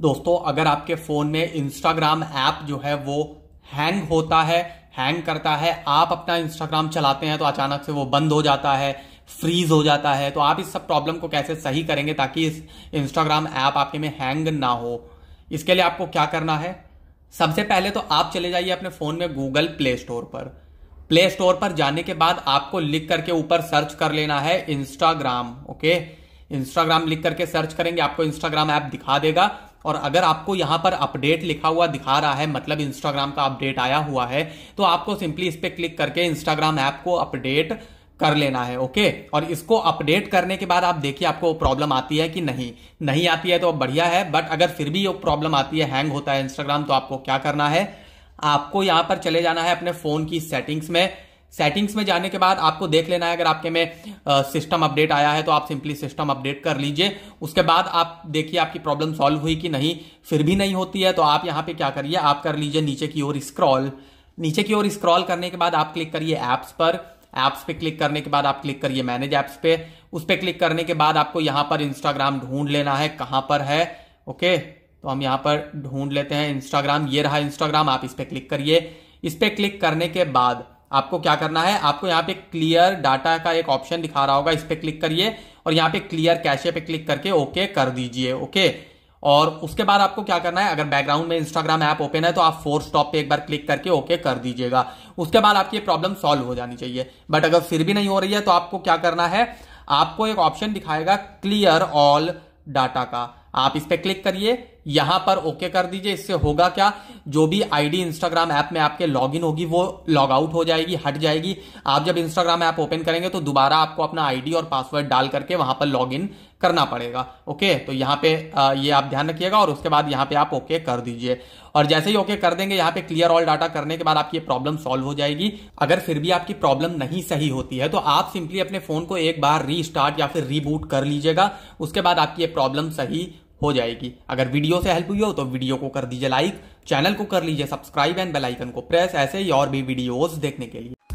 दोस्तों अगर आपके फ़ोन में इंस्टाग्राम ऐप जो है वो हैंग होता है हैंग करता है आप अपना इंस्टाग्राम चलाते हैं तो अचानक से वो बंद हो जाता है फ्रीज हो जाता है तो आप इस सब प्रॉब्लम को कैसे सही करेंगे ताकि इस इंस्टाग्राम ऐप आपके में हैंग ना हो इसके लिए आपको क्या करना है सबसे पहले तो आप चले जाइए अपने फ़ोन में गूगल प्ले स्टोर पर प्ले स्टोर पर जाने के बाद आपको लिख करके ऊपर सर्च कर लेना है इंस्टाग्राम ओके इंस्टाग्राम लिख करके सर्च करेंगे आपको इंस्टाग्राम ऐप दिखा देगा और अगर आपको यहां पर अपडेट लिखा हुआ दिखा रहा है मतलब इंस्टाग्राम का अपडेट आया हुआ है तो आपको सिंपली इस पर क्लिक करके इंस्टाग्राम ऐप को अपडेट कर लेना है ओके और इसको अपडेट करने के बाद आप देखिए आपको प्रॉब्लम आती है कि नहीं नहीं आती है तो बढ़िया है बट अगर फिर भी प्रॉब्लम आती है हैंग होता है इंस्टाग्राम तो आपको क्या करना है आपको यहां पर चले जाना है अपने फोन की सेटिंग्स में सेटिंग्स में जाने के बाद आपको देख लेना है अगर आपके में सिस्टम अपडेट आया है तो आप सिंपली सिस्टम अपडेट कर लीजिए उसके बाद आप देखिए आपकी प्रॉब्लम सॉल्व हुई कि नहीं फिर भी नहीं होती है तो आप यहाँ पे क्या करिए आप कर लीजिए नीचे की ओर स्क्रॉल नीचे की ओर स्क्रॉल करने के बाद आप क्लिक करिए ऐप्स पर ऐप्स पे क्लिक करने के बाद आप क्लिक करिए मैनेज ऐप्स पे उस पर क्लिक करने के बाद आपको यहाँ पर इंस्टाग्राम ढूंढ लेना है कहाँ पर है ओके तो हम यहाँ पर ढूंढ लेते हैं इंस्टाग्राम ये रहा इंस्टाग्राम आप इस पर क्लिक करिए इस पर क्लिक करने के बाद आपको क्या करना है आपको यहाँ पे क्लियर डाटा का एक ऑप्शन दिखा रहा होगा इस पर क्लिक करिए और यहाँ पे क्लियर कैशे पे क्लिक करके ओके कर दीजिए ओके और उसके बाद आपको क्या करना है अगर बैकग्राउंड में इंस्टाग्राम ऐप ओपन है तो आप फोर स्टॉप पे एक बार क्लिक करके ओके कर दीजिएगा उसके बाद आपकी प्रॉब्लम सॉल्व हो जानी चाहिए बट अगर फिर भी नहीं हो रही है तो आपको क्या करना है आपको एक ऑप्शन दिखाएगा क्लियर ऑल डाटा का आप इस पर क्लिक करिए यहां पर ओके कर दीजिए इससे होगा क्या जो भी आईडी इंस्टाग्राम ऐप में आपके लॉगिन होगी वो लॉग आउट हो जाएगी हट जाएगी आप जब इंस्टाग्राम ऐप ओपन करेंगे तो दोबारा आपको अपना आईडी और पासवर्ड डाल करके वहां पर लॉग इन करना पड़ेगा ओके तो यहाँ पे ये आप ध्यान रखिएगा और उसके बाद यहां पे आप ओके कर दीजिए और जैसे ही ओके कर देंगे यहां पे क्लियर ऑल डाटा करने के बाद आपकी ये प्रॉब्लम सॉल्व हो जाएगी अगर फिर भी आपकी प्रॉब्लम नहीं सही होती है तो आप सिंपली अपने फोन को एक बार रीस्टार्ट या फिर रीबूट कर लीजिएगा उसके बाद आपकी ये प्रॉब्लम सही हो जाएगी अगर वीडियो से हेल्प हुई हो तो वीडियो को कर दीजिए लाइक चैनल को कर लीजिए सब्सक्राइब एंड बेल आइकन को प्रेस ऐसे ही और भी वीडियोस देखने के लिए